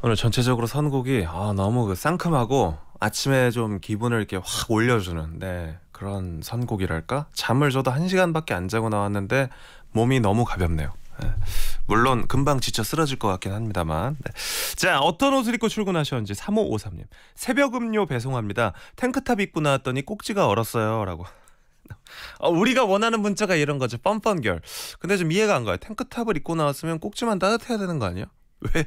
오늘 전체적으로 선곡이 아, 너무 그 상큼하고 아침에 좀 기분을 이렇게 확 올려주는 네, 그런 선곡이랄까? 잠을 저도 한 시간밖에 안 자고 나왔는데 몸이 너무 가볍네요. 네. 물론 금방 지쳐 쓰러질 것 같긴 합니다만 네. 자 어떤 옷을 입고 출근하셨는지 3553님 새벽 음료 배송합니다 탱크탑 입고 나왔더니 꼭지가 얼었어요 라고 어, 우리가 원하는 문자가 이런 거죠 뻔뻔결 근데 좀 이해가 안 가요 탱크탑을 입고 나왔으면 꼭지만 따뜻해야 되는 거 아니에요? 왜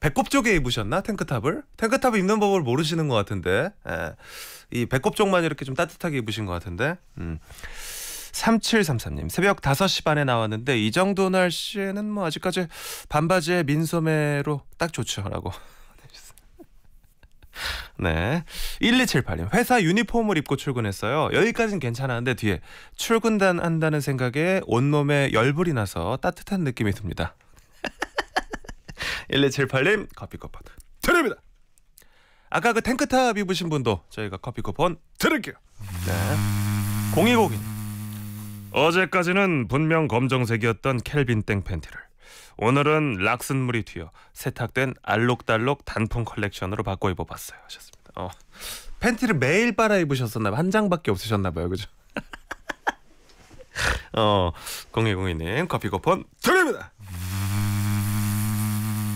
배꼽 쪽에 입으셨나 탱크탑을? 탱크탑 입는 법을 모르시는 것 같은데 예. 이 배꼽 쪽만 이렇게 좀 따뜻하게 입으신 것 같은데 음. 3733님 새벽 5시 반에 나왔는데 이 정도 날씨에는 뭐 아직까지 반바지에 민소매로 딱 좋죠라고 네. 1278님, 회사 유니폼을 입고 출근했어요. 여기까진 괜찮았는데 뒤에 출근단 한다는 생각에 온몸에 열불이 나서 따뜻한 느낌이 듭니다. 1278님 커피 쿠폰 드립니다. 아까 그 탱크탑 입으신 분도 저희가 커피 쿠폰 드릴게요. 네. 0 2 0 2 어제까지는 분명 검정색이었던 켈빈 땡 팬티를 오늘은 락슨물이 튀어 세탁된 알록달록 단품 컬렉션으로 바꿔 입어봤어요 하셨습니다. 어. 팬티를 매일 빨아 입으셨었나 봐요. 한 장밖에 없으셨나 봐요. 그죠? 어, 0202님 커피 쿠폰 드립니다.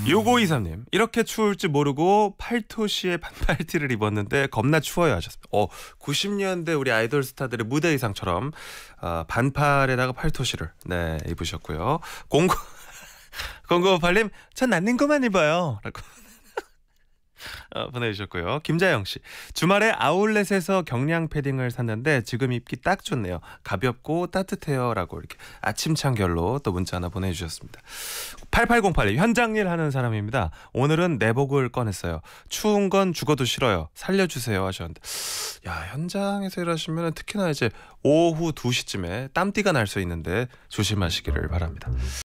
6523님 이렇게 추울 지 모르고 팔토시에 반팔티를 입었는데 겁나 추워요 하셨습니다. 어 90년대 우리 아이돌 스타들의 무대 의상처럼 어, 반팔에다가 팔토시를 네 입으셨고요. 공구 공구팔님 전 낫는 것만 입어요. 라고 어, 보내주셨고요. 김자영 씨 주말에 아울렛에서 경량 패딩을 샀는데 지금 입기 딱 좋네요. 가볍고 따뜻해요라고 이렇게 아침 창결로또 문자 하나 보내주셨습니다. 8808 현장일 하는 사람입니다. 오늘은 내복을 꺼냈어요. 추운 건 죽어도 싫어요. 살려주세요 하셨는데 야 현장에서 일하시면 특히나 이제 오후 2시쯤에 땀띠가 날 수 있는데 조심하시기를 바랍니다.